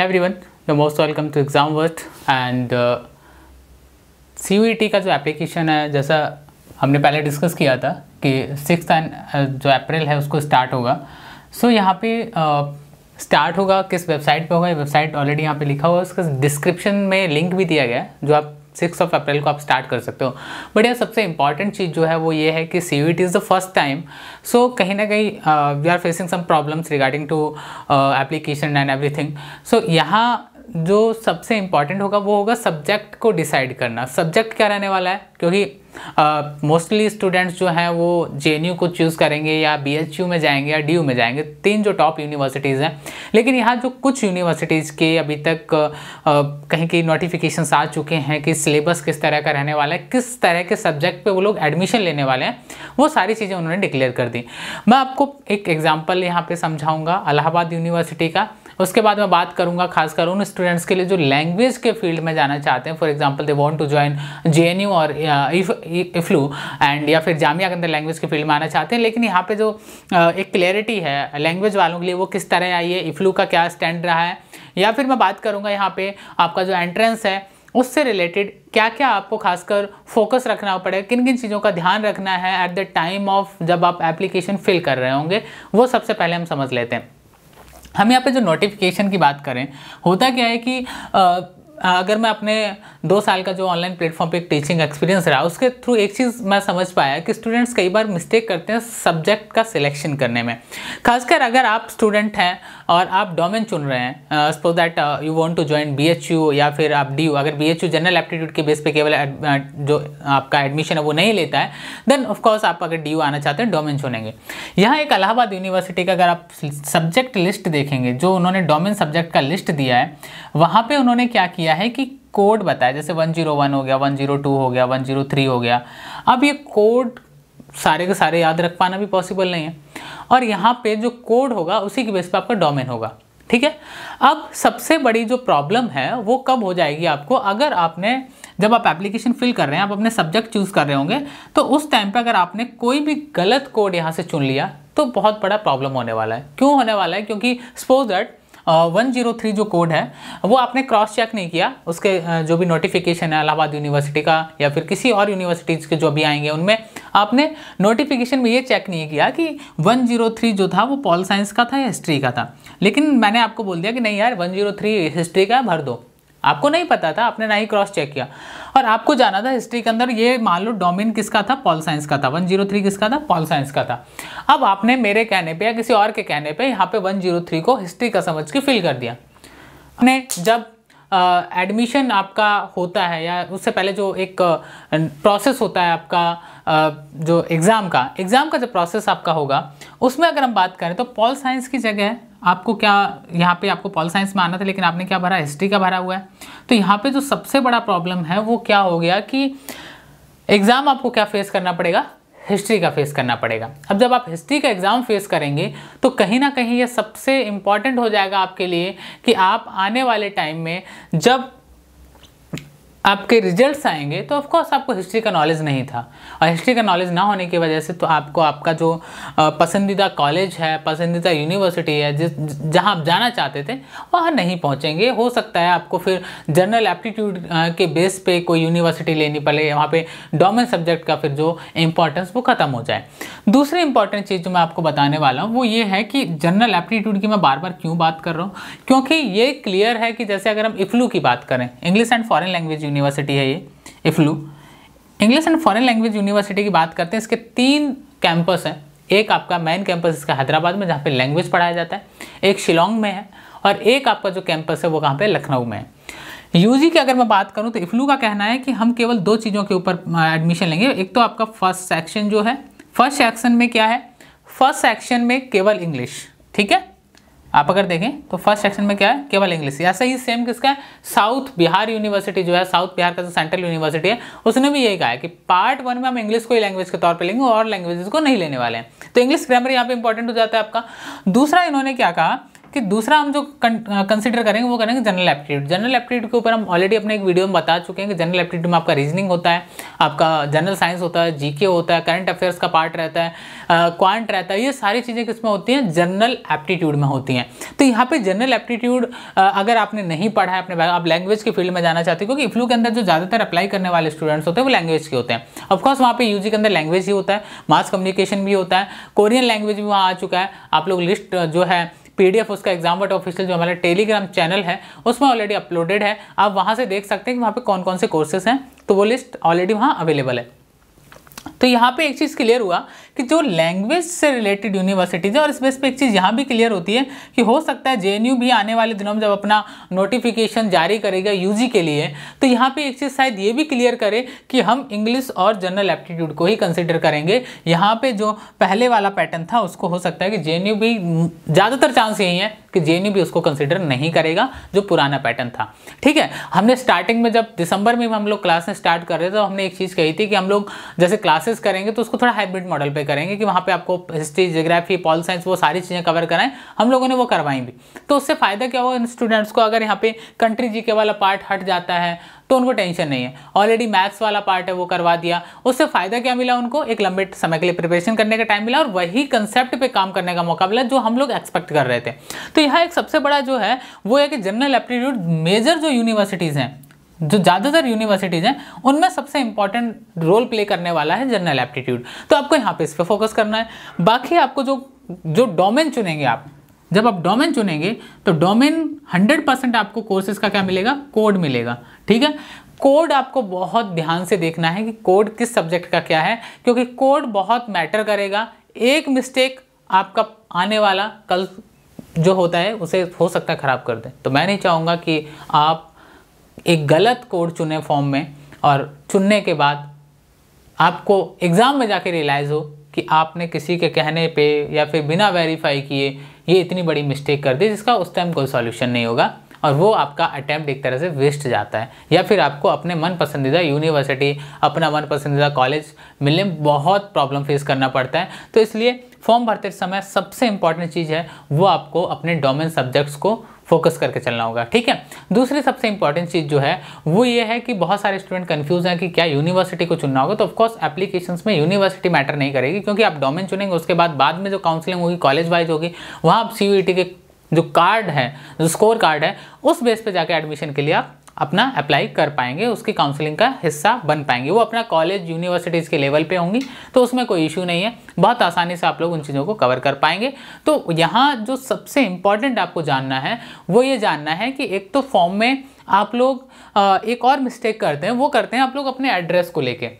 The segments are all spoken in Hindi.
every everyone you're most welcome to exam worth and C का जो एप्लीकेशन है जैसा हमने पहले डिस्कस किया था कि सिक्स एंड uh, जो अप्रैल है उसको स्टार्ट होगा सो so, यहाँ पे स्टार्ट uh, होगा किस वेबसाइट पे होगा ये वेबसाइट ऑलरेडी यहाँ पे लिखा हुआ है उसका डिस्क्रिप्शन में लिंक भी दिया गया है जो आप सिक्स ऑफ अप्रैल को आप स्टार्ट कर सकते हो बट यह सबसे इंपॉर्टेंट चीज़ जो है वो ये है कि C V T is the first time so कहीं ना कहीं we are facing some problems regarding to application and everything so यहाँ जो सबसे इम्पॉर्टेंट होगा वो होगा सब्जेक्ट को डिसाइड करना सब्जेक्ट क्या रहने वाला है क्योंकि मोस्टली uh, स्टूडेंट्स जो हैं वो जे को चूज़ करेंगे या बी में जाएंगे या डी में जाएंगे तीन जो टॉप यूनिवर्सिटीज़ हैं लेकिन यहाँ जो कुछ यूनिवर्सिटीज़ के अभी तक uh, कहीं की नोटिफिकेशन आ चुके हैं कि सिलेबस किस तरह का रहने वाला है किस तरह के सब्जेक्ट पे वो लोग एडमिशन लेने वाले हैं वो सारी चीज़ें उन्होंने डिक्लेयर कर दी मैं आपको एक एग्ज़ाम्पल यहाँ पर समझाऊँगा अलाहाबाद यूनिवर्सिटी का उसके बाद मैं बात करूँगा खासकर उन स्टूडेंट्स के लिए जो लैंग्वेज के फील्ड में जाना चाहते हैं for example they want to join J और इफ्लू एंड या फिर जामिया के अंदर लैंग्वेज के फील्ड में आना चाहते हैं लेकिन यहाँ पर जो uh, एक क्लैरिटी है लैंग्वेज वालों के लिए वो किस तरह आई है इफ्लू का क्या स्टैंड रहा है या फिर मैं बात करूँगा यहाँ पे आपका जो एंट्रेंस है उससे रिलेटेड क्या क्या आपको खासकर फोकस रखना पड़ेगा किन किन चीज़ों का ध्यान रखना है एट द टाइम ऑफ जब आप एप्लीकेशन फिल कर रहे होंगे वो सबसे पहले हम समझ लेते हैं हम यहाँ पे जो नोटिफिकेशन की बात करें होता क्या है कि आ, अगर मैं अपने दो साल का जो ऑनलाइन प्लेटफॉर्म पे एक टीचिंग एक्सपीरियंस रहा उसके थ्रू एक चीज़ मैं समझ पाया कि स्टूडेंट्स कई बार मिस्टेक करते हैं सब्जेक्ट का सिलेक्शन करने में खासकर अगर आप स्टूडेंट हैं और आप डोमेन चुन रहे हैं suppose that you want to join B या फिर आप डी अगर बी जनरल एप्टीट्यूड के बेस पे केवल जो आपका एडमिशन है वो नहीं लेता है देन ऑफकोर्स आप अगर डी आना चाहते हैं डोमेन चुनेंगे यहाँ एक अलाहाबाद यूनिवर्सिटी का अगर आप सब्जेक्ट लिस्ट देखेंगे जो उन्होंने डोमेन सब्जेक्ट का लिस्ट दिया है वहाँ पर उन्होंने क्या किया दिया है कि कोड बताया जैसे 101 हो गया 102 हो गया 103 हो गया अब ये कोड सारे के सारे याद रख पाना भी पॉसिबल नहीं है और यहाँ पे जो कोड होगा उसी के बेस पे आपका डोमेन होगा ठीक है अब सबसे बड़ी जो प्रॉब्लम है वो कब हो जाएगी आपको अगर आपने जब आप एप्लीकेशन फिल कर रहे हैं आप अपने सब्जेक्ट चूज़ कर रहे होंगे तो उस टाइम पे अगर आपने कोई भी गलत कोड यहाँ से चुन लिया तो बहुत बड़ा प्रॉब्लम होने वाला है क्यों होने वाला है क्योंकि suppose that one zero three जो कोड है वो आपने क्रॉस चेक नहीं किया उसके जो भी नोटिफिकेशन है इलाहाबाद यूनिवर्सिटी का या फिर किसी और यूनिवर्सिटीज़ के जो भी आएंगे उनमें आपने नोटिफिकेशन में ये चेक नहीं किया कि 103 जो था वो पॉल साइंस का था या हिस्ट्री का था लेकिन मैंने आपको बोल दिया कि नहीं यार 103 हिस्ट्री का भर दो आपको नहीं पता था आपने ना ही क्रॉस चेक किया और आपको जाना था हिस्ट्री के अंदर ये मान लो डोमिन किसका था पॉल साइंस का था 103 किसका था पॉल साइंस का था अब आपने मेरे कहने पे या किसी और के कहने पे यहाँ पे 103 को हिस्ट्री का समझ के फिल कर दिया आपने जब एडमिशन आपका होता है या उससे पहले जो एक प्रोसेस होता है आपका जो एग्ज़ाम का एग्ज़ाम का जो प्रोसेस आपका होगा उसमें अगर हम बात करें तो पॉल साइंस की जगह आपको क्या यहाँ पे आपको पॉल साइंस में आना था लेकिन आपने क्या भरा हिस्ट्री का भरा हुआ है तो यहाँ पे जो सबसे बड़ा प्रॉब्लम है वो क्या हो गया कि एग्ज़ाम आपको क्या फेस करना पड़ेगा हिस्ट्री का फेस करना पड़ेगा अब जब आप हिस्ट्री का एग्ज़ाम फेस करेंगे तो कहीं ना कहीं ये सबसे इम्पॉर्टेंट हो जाएगा आपके लिए कि आप आने वाले टाइम में जब आपके रिजल्ट्स आएंगे तो ऑफकोर्स आपको हिस्ट्री का नॉलेज नहीं था और हिस्ट्री का नॉलेज ना होने की वजह से तो आपको आपका जो पसंदीदा कॉलेज है पसंदीदा यूनिवर्सिटी है जिस जहाँ आप जाना चाहते थे वहाँ नहीं पहुँचेंगे हो सकता है आपको फिर जनरल एप्टीट्यूड के बेस पे कोई यूनिवर्सिटी लेनी पड़े वहाँ पे डोमेन सब्जेक्ट का फिर जो इम्पोर्टेंस वो ख़त्म हो जाए दूसरी इंपॉर्टेंट चीज़ जो मैं आपको बताने वाला हूँ वो ये है कि जनरल एप्टीट्यूड की मैं बार बार क्यों बात कर रहा हूँ क्योंकि ये क्लियर है कि जैसे अगर हम इफ्लू की बात करें English and foreign language university है ये EFLU English and foreign language university की बात करते हैं इसके तीन कैंपस हैं एक आपका मेन कैंपस इसका हैदराबाद में जहाँ पे लैंग्वेज पढ़ाया जाता है एक शिलोंग में है और एक आपका जो कैंपस है वो कहाँ पे लखनऊ में है यूजी की अगर मैं बात करूँ तो इफ्लू का कहना है कि हम केवल दो चीज़ों के ऊपर एडमिशन लेंगे एक तो आपका फर्स्ट सेक्शन जो है फर्स्ट सेक्शन में क्या है फर्स्ट सेक्शन में केवल इंग्लिश ठीक है आप अगर देखें तो फर्स्ट सेक्शन में क्या है केवल इंग्लिश ऐसा ही सेम किसका है साउथ बिहार यूनिवर्सिटी जो है साउथ बिहार का जो सेंट्रल यूनिवर्सिटी है उसने भी यही कहा है कि पार्ट वन में हम इंग्लिश को ही लैंग्वेज के तौर पर लेंगे और लैंग्वेजेस को नहीं लेने वाले हैं तो इंग्लिश ग्रामर यहाँ पे इंपॉर्टेंट हो जाता है आपका दूसरा इन्होंने क्या कहा कि दूसरा हम जो कंसिडर करेंगे वो करेंगे जनरल एप्टीट्यूड जनरल एप्टीट्यूड के ऊपर हम ऑलरेडी अपने एक वीडियो में बता चुके हैं कि जनरल एप्टीट्यूड में आपका रीजनिंग होता है आपका जनरल साइंस होता है जीके होता है करंट अफेयर्स का पार्ट रहता है क्वांट रहता है ये सारी चीज़ें किसमें होती हैं जनरल एप्टीट्यूड में होती हैं तो यहाँ पर जनरल एप्टीट्यूड अगर आपने नहीं पढ़ा है अपने आप लैंग्वेज के फील्ड में जाना चाहते हो क्योंकि इफ्लू के अंदर जो ज़्यादातर अप्लाई करने वाले स्टूडेंट्स होते हैं वो लैंग्वेज के होते हैं ऑफकोर्स वहाँ पर यूजी के अंदर लैंग्वेज ही होता है मास कम्युनिकेशन भी होता है कोरियन लैंग्वेज भी वहाँ आ चुका है आप लोग लिस्ट जो है पीडीएफ उसका एग्जाम वर्ट ऑफिशियल जो हमारा टेलीग्राम चैनल है उसमें ऑलरेडी अपलोडेड है आप वहाँ से देख सकते हैं कि वहाँ पर कौन कौन से कोर्सेस हैं तो वो लिस्ट ऑलरेडी वहाँ अवेलेबल है तो यहाँ पे एक चीज़ क्लियर हुआ कि जो लैंग्वेज से रिलेटेड यूनिवर्सिटीज़ है और इस बेस पर एक चीज़ यहाँ भी क्लियर होती है कि हो सकता है जे भी आने वाले दिनों में जब अपना नोटिफिकेशन जारी करेगा यू के लिए तो यहाँ पर एक चीज़ शायद ये भी क्लियर करे कि हम इंग्लिश और जनरल एप्टीट्यूड को ही कंसिडर करेंगे यहाँ पर जो पहले वाला पैटर्न था उसको हो सकता है कि जे भी ज़्यादातर चांस यही है कि जे भी उसको कंसिडर नहीं करेगा जो पुराना पैटर्न था ठीक है हमने स्टार्टिंग में जब दिसंबर में हम लोग क्लासेस स्टार्ट कर रहे थे तो हमने एक चीज़ कही थी कि हम लोग जैसे क्लासेस करेंगे तो उसको थोड़ा हाइब्रिड मॉडल पे पे करेंगे कि वहाँ पे आपको हिस्ट्री जियोग्राफी पॉल साइंस वो सारी चीज़ें कवर कराएं हम लोगों ने वो करवाई भी तो उससे फ़ायदा क्या हुआ इन स्टूडेंट्स को अगर यहाँ पे कंट्री जी के वाला पार्ट हट जाता है तो उनको टेंशन नहीं है ऑलरेडी मैथ्स वाला पार्ट है वो करवा दिया उससे फ़ायदा क्या मिला उनको एक लंबे समय के लिए प्रिपरेशन करने का टाइम मिला और वही कंसेप्ट पे काम करने का मौका मिला जो हम लोग एक्सपेक्ट कर रहे थे तो यह एक सबसे बड़ा जो है वो है कि जनरल एप्टीट्यूड मेजर जो यूनिवर्सिटीज़ हैं जो ज़्यादातर यूनिवर्सिटीज़ हैं उनमें सबसे इंपॉर्टेंट रोल प्ले करने वाला है जनरल एप्टीट्यूड तो आपको यहाँ पे इस पर फोकस करना है बाकी आपको जो जो डोमेन चुनेंगे आप जब आप डोमेन चुनेंगे तो डोमेन 100 परसेंट आपको कोर्सेज का क्या मिलेगा कोड मिलेगा ठीक है कोड आपको बहुत ध्यान से देखना है कि कोड किस सब्जेक्ट का क्या है क्योंकि कोड बहुत मैटर करेगा एक मिस्टेक आपका आने वाला कल जो होता है उसे हो सकता है ख़राब कर दे तो मैं नहीं चाहूँगा कि आप एक गलत कोड चुने फॉर्म में और चुनने के बाद आपको एग्ज़ाम में जाके रियलाइज़ हो कि आपने किसी के कहने पे या फिर बिना वेरीफाई किए ये इतनी बड़ी मिस्टेक कर दी जिसका उस टाइम कोई सॉल्यूशन नहीं होगा और वो आपका अटैम्प्ट एक तरह से वेस्ट जाता है या फिर आपको अपने मन पसंदीदा यूनिवर्सिटी अपना मन पसंदीदा कॉलेज मिलने में बहुत प्रॉब्लम फेस करना पड़ता है तो इसलिए फॉर्म भरते समय सबसे इंपॉर्टेंट चीज़ है वो आपको अपने डोमेन सब्जेक्ट्स को फोकस करके चलना होगा ठीक है दूसरी सबसे इंपॉर्टेंट चीज़ जो है वो ये है कि बहुत सारे स्टूडेंट कन्फ्यूज हैं कि क्या यूनिवर्सिटी को चुनना होगा तो ऑफकोर्स एप्लीकेशन में यूनिवर्सिटी मैटर नहीं करेगी क्योंकि आप डोमेन चुनेंगे उसके बाद बाद में जो काउंसलिंग होगी कॉलेज वाइज होगी वहाँ आप सी e के जो कार्ड है जो स्कोर कार्ड है उस बेस पे जाके एडमिशन के लिए आप अपना अप्लाई कर पाएंगे उसकी काउंसलिंग का हिस्सा बन पाएंगे वो अपना कॉलेज यूनिवर्सिटीज़ के लेवल पे होंगी तो उसमें कोई इशू नहीं है बहुत आसानी से आप लोग उन चीज़ों को कवर कर पाएंगे तो यहाँ जो सबसे इम्पॉर्टेंट आपको जानना है वो ये जानना है कि एक तो फॉर्म में आप लोग एक और मिस्टेक करते हैं वो करते हैं आप लोग अपने एड्रेस को लेकर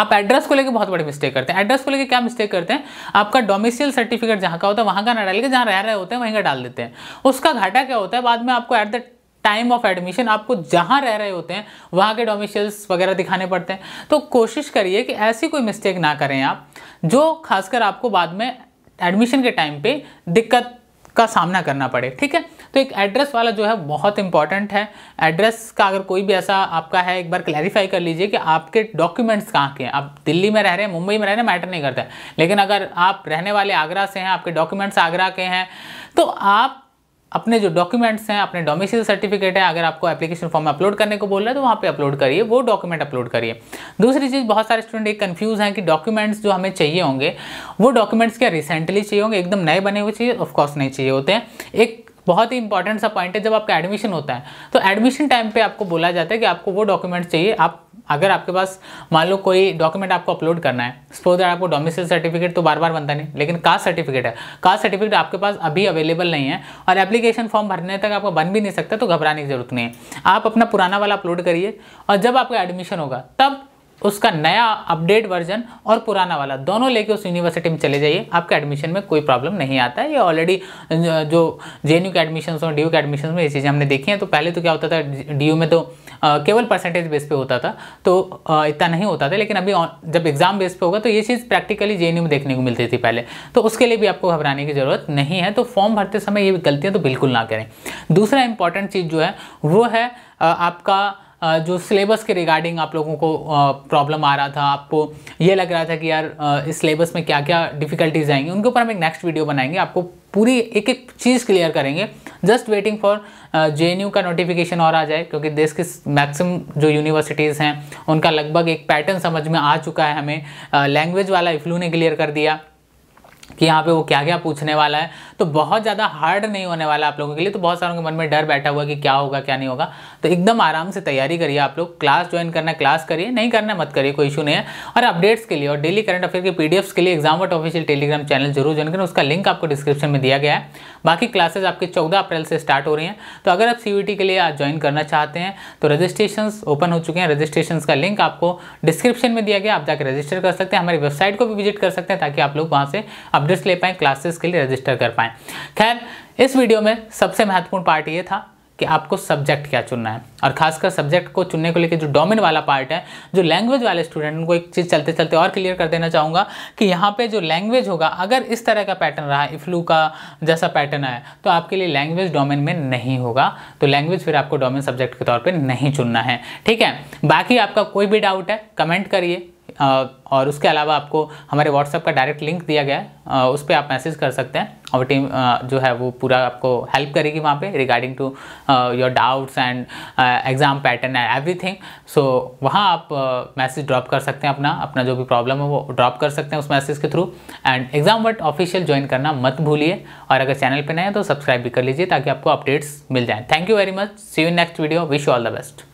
आप एड्रेस को लेके बहुत बड़ी मिस्टेक करते हैं एड्रेस को लेके क्या मिस्टेक करते हैं आपका डोमिसियल सर्टिफिकेट जहाँ का होता है वहाँ का ना डाल के जहाँ रह रहे होते हैं वहीं का डाल देते हैं उसका घाटा क्या होता है बाद में आपको at the time of admission आपको जहाँ रह रहे होते हैं वहाँ के डोमिशल्स वगैरह दिखाने पड़ते हैं तो कोशिश करिए कि ऐसी कोई मिस्टेक ना करें आप जो खासकर आपको बाद में एडमिशन के टाइम पे दिक्कत का सामना करना पड़े ठीक है तो एक एड्रेस वाला जो है बहुत इंपॉर्टेंट है एड्रेस का अगर कोई भी ऐसा आपका है एक बार क्लैरिफाई कर लीजिए कि आपके डॉक्यूमेंट्स कहाँ के हैं आप दिल्ली में रह रहे हैं मुंबई में रह रहे हैं मैटर नहीं करता लेकिन अगर आप रहने वाले आगरा से हैं आपके डॉक्यूमेंट्स आगरा के हैं तो आप अपने जो डॉक्यूमेंट्स हैं अपने डोमिसल सर्टिफिकेट हैं अगर आपको एप्लीकेशन फॉर्म अपलोड करने को बोल रहा है तो वहाँ पे अपलोड करिए वो डॉक्यूमेंट अपलोड करिए दूसरी चीज़ बहुत सारे स्टूडेंट एक कन्फ्यूज़ हैं कि डॉक्यूमेंट्स जो हमें चाहिए होंगे वो डॉक्यूमेंट्स क्या रिसेंटली चाहिए होंगे एकदम नए बने हुए चाहिए ऑफकोर्स नहीं चाहिए होते हैं एक बहुत ही इंपॉर्टेंट सा पॉइंट है जब आपका एडमिशन होता है तो एडमिशन टाइम पर आपको बोला जाता है कि आपको वो डॉक्यूमेंट्स चाहिए आप अगर आपके पास मान लो कोई डॉक्यूमेंट आपको अपलोड करना है सपोज आपको डोमिसल सर्टिफिकेट तो बार बार बनता नहीं लेकिन कास्ट सर्टिफिकेट है कास्ट सर्टिफिकेट आपके पास अभी अवेलेबल नहीं है और एप्लीकेशन फॉर्म भरने तक आपका बन भी नहीं सकता तो घबराने की जरूरत नहीं है आप अपना पुराना वाला अपलोड करिए और जब आपका एडमिशन होगा तब उसका नया अपडेट वर्जन और पुराना वाला दोनों लेके उस यूनिवर्सिटी में चले जाइए आपके एडमिशन में कोई प्रॉब्लम नहीं आता है ये ऑलरेडी जो जे के एडमिशन और डी के एडमिशन में ये चीज़ें हमने देखी हैं तो पहले तो क्या होता था डी में तो केवल परसेंटेज बेस पे होता था तो इतना नहीं होता था लेकिन अभी जब एग्ज़ाम बेस पे होगा तो ये चीज़ प्रैक्टिकली जे में देखने को मिलती थी पहले तो उसके लिए भी आपको घबराने की ज़रूरत नहीं है तो फॉर्म भरते समय ये गलतियाँ तो बिल्कुल ना करें दूसरा इंपॉर्टेंट चीज़ जो है वो है आपका जो सिलेबस के रिगार्डिंग आप लोगों को प्रॉब्लम आ रहा था आपको ये लग रहा था कि यार इस सिलेबस में क्या क्या डिफ़िकल्टीज आएंगी उनके ऊपर हम एक नेक्स्ट वीडियो बनाएंगे आपको पूरी एक एक चीज़ क्लियर करेंगे जस्ट वेटिंग फॉर जे का नोटिफिकेशन और आ जाए क्योंकि देश की मैक्सिमम जो यूनिवर्सिटीज़ हैं उनका लगभग एक पैटर्न समझ में आ चुका है हमें लैंग्वेज uh, वाला इफ्लू ने क्लियर कर दिया कि यहाँ पे वो क्या क्या पूछने वाला है तो बहुत ज़्यादा हार्ड नहीं होने वाला आप लोगों के लिए तो बहुत सारों के मन में डर बैठा हुआ कि क्या होगा क्या नहीं होगा तो एकदम आराम से तैयारी करिए आप लोग क्लास ज्वाइन करना क्लास करिए नहीं करना मत करिए कोई इशू नहीं है और अपडेट्स के लिए और डेली करंट अफेयर के पी के लिए exam worth official telegram channel जरूर ज्वाइन करें उसका लिंक आपको डिस्क्रिप्शन में दिया गया है बाकी क्लासेज आपके चौदह अप्रैल से स्टार्ट हो रही हैं तो अगर आप सी के लिए ज्वाइन करना चाहते हैं तो रजिस्ट्रेशन ओपन हो चुके हैं रजिस्ट्रेशन का लिंक आपको डिस्क्रिप्शन में दिया गया आप जाकर रजिस्टर कर सकते हैं हमारी वेबसाइट को भी विजिट कर सकते हैं ताकि आप लोग वहाँ से अपडेट्स ले पाएँ क्लासेस के लिए रजिस्टर कर पाएँ खैर इस वीडियो में सबसे महत्वपूर्ण पार्ट ये था कि आपको सब्जेक्ट क्या चुनना है और खासकर सब्जेक्ट को चुनने को लेकर जो डोमिन वाला पार्ट है जो लैंग्वेज वाले स्टूडेंट उनको एक चीज़ चलते चलते और क्लियर कर देना चाहूँगा कि यहाँ पे जो लैंग्वेज होगा अगर इस तरह का पैटर्न रहा इफ्लू का जैसा पैटर्न आया तो आपके लिए लैंग्वेज डोमेन में नहीं होगा तो लैंग्वेज फिर आपको डोमेन सब्जेक्ट के तौर पर नहीं चुनना है ठीक है बाकी आपका कोई भी डाउट है कमेंट करिए और उसके अलावा आपको हमारे व्हाट्सएप का डायरेक्ट लिंक दिया गया है उस पर आप मैसेज कर सकते हैं और टीम जो है वो पूरा आपको हेल्प करेगी वहाँ पे regarding to your doubts and exam pattern and everything so वहाँ आप मैसेज uh, ड्रॉप कर सकते हैं अपना अपना जो भी प्रॉब्लम है वो ड्रॉप कर सकते हैं उस मैसेज के through and exam worth official join करना मत भूलिए और अगर चैनल पर नए हैं तो सब्सक्राइब भी कर लीजिए ताकि आपको अपडेट्स मिल जाएँ thank you very much see you next video wish you all the best